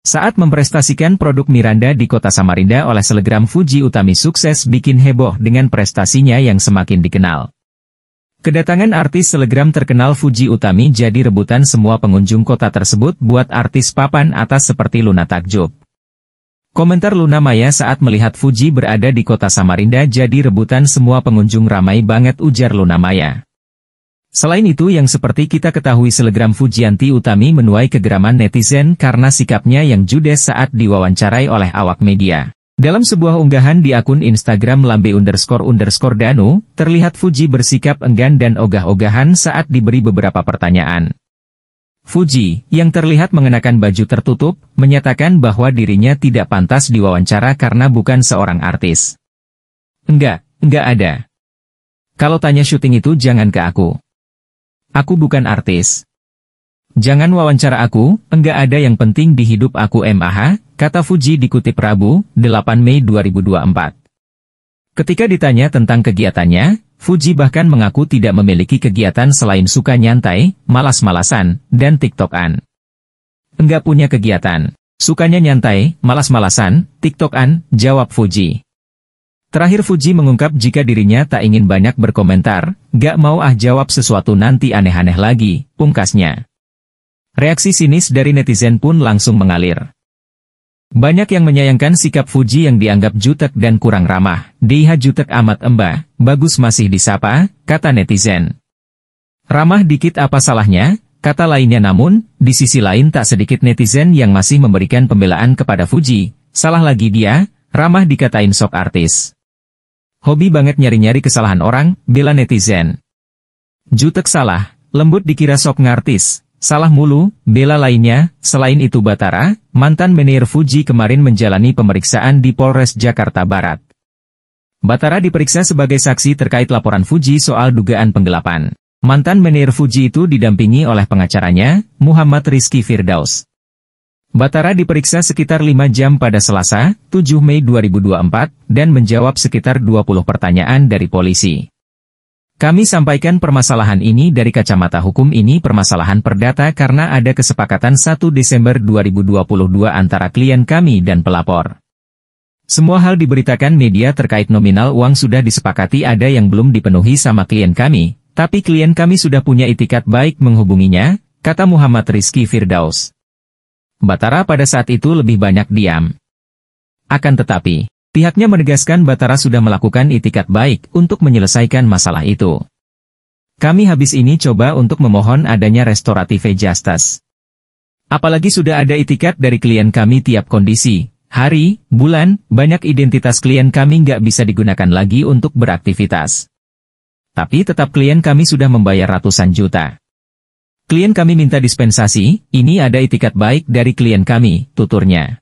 Saat memprestasikan produk Miranda di kota Samarinda oleh selegram Fuji Utami sukses bikin heboh dengan prestasinya yang semakin dikenal. Kedatangan artis selegram terkenal Fuji Utami jadi rebutan semua pengunjung kota tersebut buat artis papan atas seperti Luna Takjub. Komentar Luna Maya saat melihat Fuji berada di kota Samarinda jadi rebutan semua pengunjung ramai banget ujar Luna Maya. Selain itu yang seperti kita ketahui selegram Fujianti Utami menuai kegeraman netizen karena sikapnya yang judes saat diwawancarai oleh awak media. Dalam sebuah unggahan di akun Instagram lambe underscore underscore danu, terlihat Fuji bersikap enggan dan ogah-ogahan saat diberi beberapa pertanyaan. Fuji, yang terlihat mengenakan baju tertutup, menyatakan bahwa dirinya tidak pantas diwawancara karena bukan seorang artis. Enggak, enggak ada. Kalau tanya syuting itu jangan ke aku. Aku bukan artis. Jangan wawancara aku, enggak ada yang penting di hidup aku MAH, kata Fuji dikutip Rabu, 8 Mei 2024. Ketika ditanya tentang kegiatannya, Fuji bahkan mengaku tidak memiliki kegiatan selain suka nyantai, malas-malasan, dan tiktokan. Enggak punya kegiatan. Sukanya nyantai, malas-malasan, tiktokan, jawab Fuji. Terakhir Fuji mengungkap jika dirinya tak ingin banyak berkomentar, gak mau ah jawab sesuatu nanti aneh-aneh lagi, pungkasnya. Reaksi sinis dari netizen pun langsung mengalir. Banyak yang menyayangkan sikap Fuji yang dianggap jutek dan kurang ramah, diha jutek amat emba, bagus masih disapa, kata netizen. Ramah dikit apa salahnya, kata lainnya namun, di sisi lain tak sedikit netizen yang masih memberikan pembelaan kepada Fuji, salah lagi dia, ramah dikatain sok artis. Hobi banget nyari-nyari kesalahan orang, bela netizen. Jutek salah, lembut dikira sok ngartis, salah mulu, bela lainnya, selain itu Batara, mantan menir Fuji kemarin menjalani pemeriksaan di Polres Jakarta Barat. Batara diperiksa sebagai saksi terkait laporan Fuji soal dugaan penggelapan. Mantan menir Fuji itu didampingi oleh pengacaranya, Muhammad Rizky Firdaus. Batara diperiksa sekitar 5 jam pada Selasa, 7 Mei 2024, dan menjawab sekitar 20 pertanyaan dari polisi. Kami sampaikan permasalahan ini dari kacamata hukum ini permasalahan perdata karena ada kesepakatan 1 Desember 2022 antara klien kami dan pelapor. Semua hal diberitakan media terkait nominal uang sudah disepakati ada yang belum dipenuhi sama klien kami, tapi klien kami sudah punya itikat baik menghubunginya, kata Muhammad Rizky Firdaus. Batara pada saat itu lebih banyak diam. Akan tetapi, pihaknya menegaskan Batara sudah melakukan itikat baik untuk menyelesaikan masalah itu. Kami habis ini coba untuk memohon adanya restoratif justice. Apalagi sudah ada itikat dari klien kami tiap kondisi, hari, bulan, banyak identitas klien kami nggak bisa digunakan lagi untuk beraktivitas. Tapi tetap klien kami sudah membayar ratusan juta. Klien kami minta dispensasi, ini ada itikat baik dari klien kami, tuturnya.